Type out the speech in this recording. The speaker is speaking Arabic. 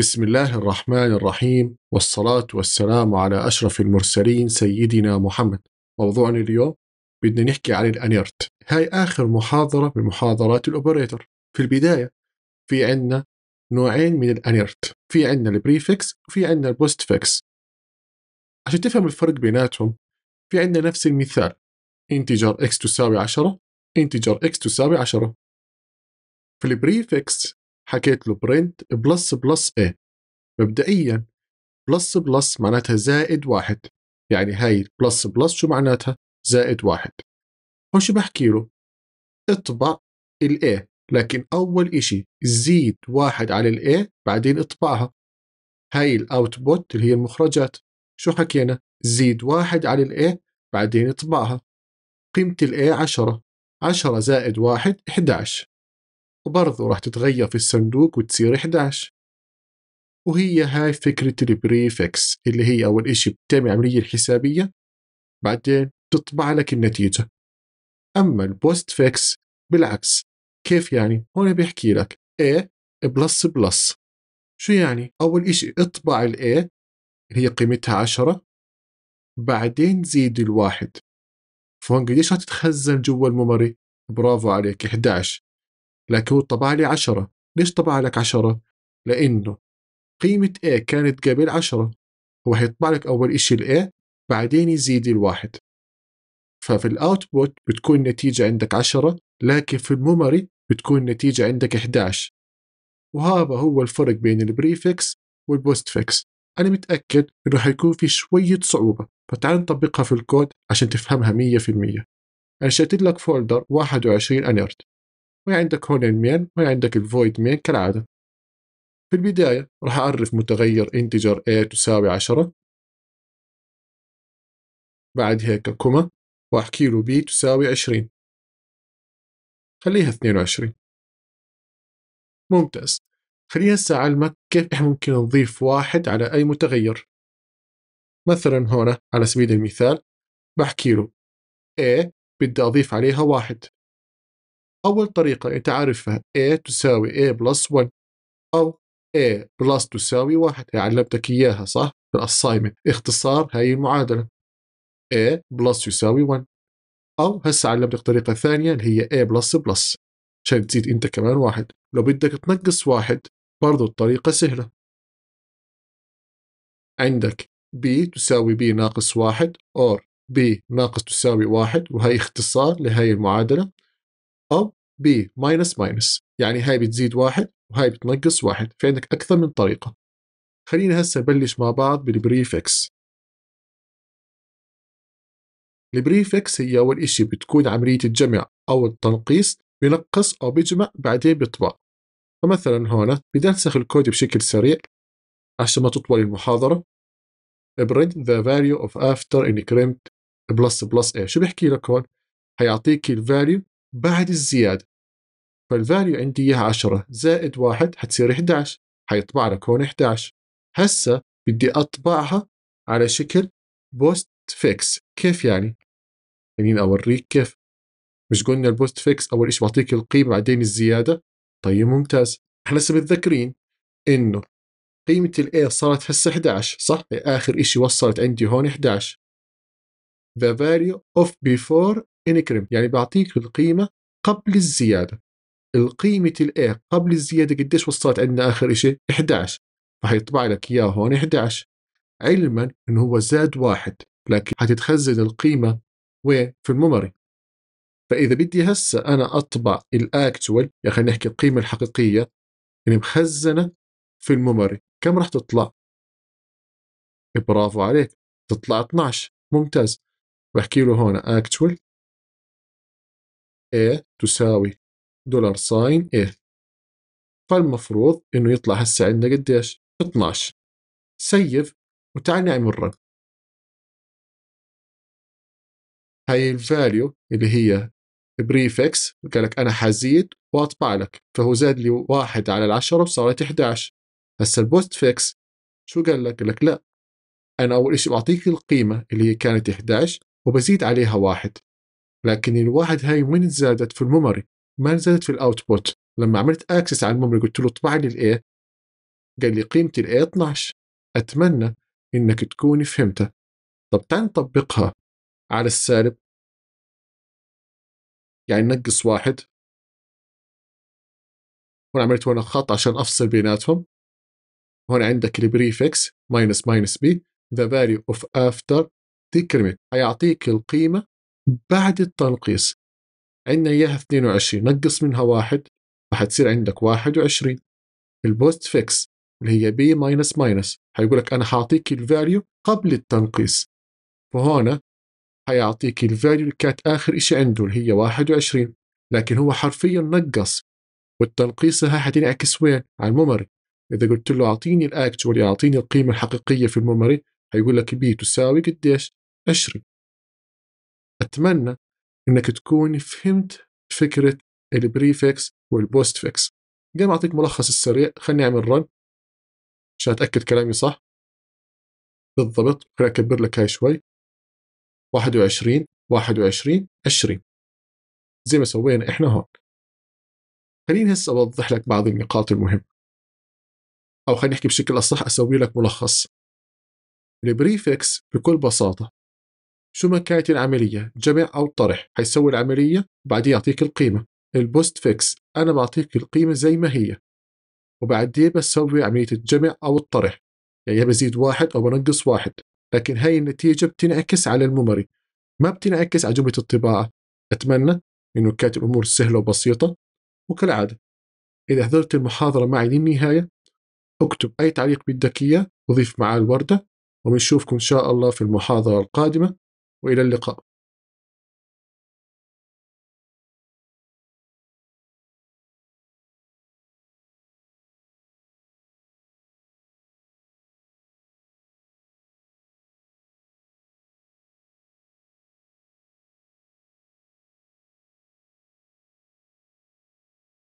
بسم الله الرحمن الرحيم والصلاة والسلام على أشرف المرسلين سيدنا محمد موضوعنا اليوم بدنا نحكي عن الأنيرت هاي آخر محاضرة من محاضرات الأوبريتور في البداية في عنا نوعين من الأنيرت في عنا البريفكس وفي عنا البوستفكس عشان تفهم الفرق بيناتهم في عنا نفس المثال انتجر x تساوي 10 انتجر x تساوي 10 في البريفكس حكيت له برنت بلس بلس ايه مبدئيا بلس بلس معناتها زائد واحد يعني هاي بلس بلس شو معناتها زائد واحد شو بحكي له اطبع الاي لكن اول اشي زيد واحد على الاي بعدين اطبعها هاي الاوتبوت اللي هي المخرجات شو حكينا زيد واحد على الاي بعدين اطبعها قيمة الاي عشرة عشرة زائد واحد 11 وبرضه راح تتغير في الصندوق وتصير 11 وهي هاي فكرة البريفكس اللي هي أول إشي بتعمل عملية الحسابية بعدين تطبع لك النتيجة أما البوست فيكس بالعكس كيف يعني هون بيحكي لك A بلس بلس شو يعني أول إشي اطبع الـ A اللي هي قيمتها 10 بعدين زيد الواحد فهون قديش رح تتخزن جوا الميموري برافو عليك 11 لكن هو طبع لي عشرة ليش طبع لك عشرة؟ لانه قيمه A كانت قبل عشرة هو هيطبع لك اول إشي ال A بعدين يزيد الواحد ففي الاوتبوت بتكون النتيجه عندك عشرة لكن في الميموري بتكون النتيجه عندك 11 وهذا هو الفرق بين البريفكس والبوستفكس أنا متأكد إنه حيكون في شوية صعوبة فتعال نطبقها في الكود عشان تفهمها 100% أنا شتت لك فولدر 21 أنيرت وهي عندك هون المين عندك الفويد مين كالعادة في البداية راح أعرف متغير integer a تساوي عشرة بعد هيك كومة وأحكي له b تساوي عشرين خليها اثنين وعشرين ممتاز خليني هسه أعلمك كيف إحنا ممكن نضيف واحد على أي متغير مثلا هنا على سبيل المثال بحكي له a بدي أضيف عليها واحد أول طريقة أنت عارفها A تساوي A بلس 1 أو A بلس تساوي 1 يعني علمتك إياها صح؟ في الأسايمنت اختصار هاي المعادلة A بلس يساوي 1 أو هسا علمتك طريقة ثانية اللي هي A بلس بلس عشان تزيد أنت كمان واحد لو بدك تنقص واحد برضو الطريقة سهلة عندك B تساوي B ناقص واحد or B ناقص تساوي واحد وهي اختصار لهي المعادلة أو B ماينس ماينس يعني هاي بتزيد واحد وهاي بتنقص واحد في عندك أكثر من طريقة خلينا هسه نبلش مع بعض بالبريفكس البريفكس هي أول إشي بتكون عملية الجمع أو التنقيص بنقص أو بجمع بعدين بيطبع فمثلا هون بدي أنسخ الكود بشكل سريع عشان ما تطول المحاضرة print the value of after increment plus plus a شو بيحكي لك هون؟ هيعطيك الفاليو بعد الزياده فالفاليو عندي اياها 10 زائد 1 حتصير 11 حيطبع لك هون 11 هسه بدي اطبعها على شكل بوست فيكس كيف يعني؟ خليني اوريك كيف مش قلنا البوست فيكس اول شيء بعطيك القيمه بعدين الزياده طيب ممتاز احنا لسه متذكرين انه قيمه A صارت هسه 11 صح؟ اخر شيء وصلت عندي هون 11 the value of before انكرم يعني بيعطيك القيمه قبل الزياده القيمة الاي قبل الزياده قديش وصلت عندنا اخر شيء 11 فحيطبع لك اياه هون 11 علما انه هو زاد واحد لكن حتتخزن القيمه وين في الميموري فاذا بدي هسه انا اطبع الاكتوال يا خلينا نحكي القيمه الحقيقيه اللي يعني مخزنه في الميموري كم راح تطلع إيه، برافو عليك تطلع 12 ممتاز بحكي له هون actual A إيه تساوي دولار ساين A فالمفروض انه يطلع هسه عندنا قديش 12 سيف وتعال نعمل رن هاي الفاليو اللي هي بريفكس قال لك انا حزيد واطبع لك فهو زاد لي واحد على العشرة وصارت 11 هسه البوست فيكس شو قال لك؟ قال لك لا انا اول شيء بعطيك القيمه اللي هي كانت 11 وبزيد عليها واحد لكن الواحد هاي وين زادت في الميموري ما زادت في الاوتبوت لما عملت اكسس على الميموري قلت له اطبع لي الايه قال لي قيمه الايه 12 اتمنى انك تكوني فهمتها طب تعال نطبقها على السالب يعني نقص واحد هون عملت هون خط عشان افصل بيناتهم هون عندك البريفكس ماينس ماينس بي ذا فاليو اوف افتر دي حيعطيك القيمه بعد التنقيص عندنا إياها 22 نقص منها واحد تصير عندك 21 البوست فيكس اللي هي بي ماينس ماينس حيقول لك أنا حاعطيك الفاليو قبل التنقيص فهون حيعطيك الفاليو اللي كانت آخر إشي عنده اللي هي 21 لكن هو حرفيا نقص والتنقيص ها حتنعكس وين؟ على الميموري إذا قلت له أعطيني الأكتوال يعني أعطيني القيمة الحقيقية في الميموري حيقول لك بي تساوي قديش؟ 20 اتمنى انك تكون فهمت فكره البريفكس والبوستفكس قبل ما اعطيك ملخص السريع خليني اعمل رن عشان اتاكد كلامي صح بالضبط خليني اكبر لك هاي شوي 21 21 20 زي ما سوينا احنا هون خليني هسه اوضح لك بعض النقاط المهمه او خلينا نحكي بشكل اصح اسوي لك ملخص البريفكس بكل بساطه شو ما كانت العملية جمع أو طرح حيسوي العملية وبعدين يعطيك القيمة البوست فيكس أنا بعطيك القيمة زي ما هي وبعدين بسوي عملية الجمع أو الطرح يعني بزيد واحد أو بنقص واحد لكن هاي النتيجة بتنعكس على الميموري ما بتنعكس على جملة الطباعة أتمنى إنه كانت الأمور سهلة وبسيطة وكالعادة إذا حضرت المحاضرة معي للنهاية اكتب أي تعليق بدك إياه وضيف معاه الوردة وبنشوفكم إن شاء الله في المحاضرة القادمة والى اللقاء